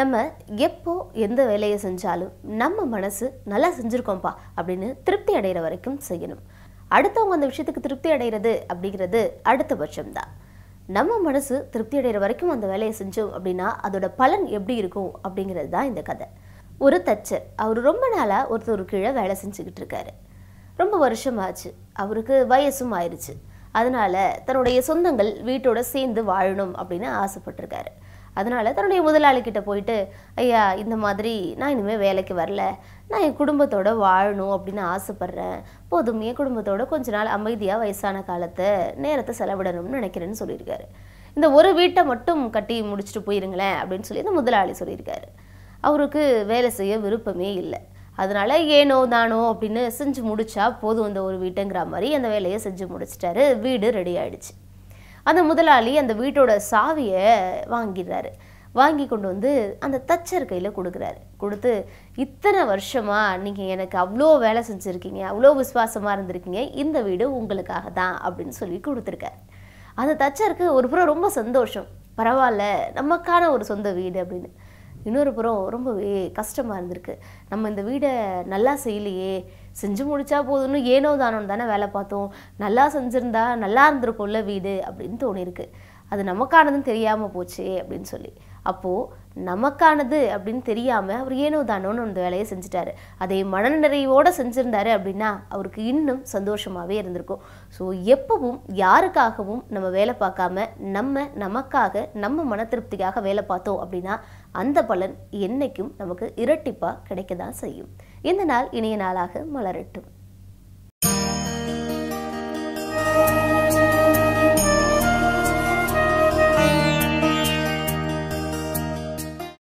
நம்ம எப்போ எந்த வேலையை செஞ்சாலும் நம்ம மனசு நல்லா செஞ்சுருக்கோம்ப்பா அப்படின்னு திருப்தி அடைகிற வரைக்கும் செய்யணும் அடுத்தவங்க அந்த விஷயத்துக்கு திருப்தி அடைகிறது அப்படிங்கிறது அடுத்த பட்சம்தான் நம்ம மனசு திருப்தி அடைகிற வரைக்கும் அந்த வேலையை செஞ்சோம் அப்படின்னா அதோட பலன் எப்படி இருக்கும் அப்படிங்கிறது தான் இந்த கதை ஒரு தச்சர் அவர் ரொம்ப நாளாக ஒருத்தர் கீழே வேலை செஞ்சுக்கிட்டு இருக்காரு ரொம்ப வருஷமாச்சு அவருக்கு வயசும் ஆயிடுச்சு அதனால் தன்னுடைய சொந்தங்கள் வீட்டோட சேர்ந்து வாழணும் அப்படின்னு ஆசைப்பட்டிருக்காரு அதனால் தன்னுடைய முதலாளிக்கிட்ட போயிட்டு ஐயா இந்த மாதிரி நான் இனிமேல் வேலைக்கு வரல நான் என் குடும்பத்தோடு வாழணும் அப்படின்னு ஆசைப்பட்றேன் போதும் என் குடும்பத்தோட கொஞ்ச நாள் அமைதியாக வயசான காலத்தை நேரத்தை செலவிடணும்னு நினைக்கிறேன்னு சொல்லியிருக்காரு இந்த ஒரு வீட்டை மட்டும் கட்டி முடிச்சுட்டு போயிருங்களேன் அப்படின்னு சொல்லி இந்த முதலாளி சொல்லியிருக்காரு அவருக்கு வேலை செய்ய விருப்பமே இல்லை அதனால் ஏனோ தானோ அப்படின்னு செஞ்சு முடித்தா போதும் இந்த ஒரு வீட்டுங்கிற மாதிரி அந்த வேலையை செஞ்சு முடிச்சிட்டாரு வீடு ரெடி ஆயிடுச்சு அந்த முதலாளி அந்த வீட்டோட சாவியை வாங்கிடுறாரு வாங்கி கொண்டு வந்து அந்த தச்சர் கையில் கொடுக்குறாரு கொடுத்து இத்தனை வருஷமாக நீங்கள் எனக்கு அவ்வளோ வேலை செஞ்சுருக்கீங்க அவ்வளோ விசுவாசமாக இருந்திருக்கீங்க இந்த வீடு உங்களுக்காக தான் அப்படின்னு சொல்லி கொடுத்துருக்காரு அந்த தச்சருக்கு ஒரு புறம் ரொம்ப சந்தோஷம் பரவாயில்ல நமக்கான ஒரு சொந்த வீடு அப்படின்னு இன்னொரு புறம் ரொம்பவே கஷ்டமாக இருந்திருக்கு நம்ம இந்த வீடை நல்லா செய்யலையே செஞ்சு முடிச்சா போதும்னு ஏனோ தானோன்னு தானே வேலை பார்த்தோம் நல்லா செஞ்சுருந்தா நல்லா இருந்திருக்கும்ல வீடு அப்படின்னு தோணியிருக்கு அது நமக்கானதுன்னு தெரியாமல் போச்சு அப்படின்னு சொல்லி அப்போது நமக்கானது அப்படின்னு தெரியாமல் அவர் ஏனோ தானோன்னு அந்த வேலையை செஞ்சுட்டாரு அதை மன மனநிறைவோடு செஞ்சுருந்தாரு அப்படின்னா அவருக்கு இன்னும் சந்தோஷமாகவே இருந்திருக்கும் ஸோ எப்பவும் யாருக்காகவும் நம்ம வேலை பார்க்காம நம்ம நமக்காக நம்ம மன திருப்திக்காக வேலை பார்த்தோம் அப்படின்னா அந்த பலன் என்றைக்கும் நமக்கு இரட்டிப்பாக கிடைக்க தான் செய்யும் இந்த நாள் இனிய நாளாக மலரட்டும்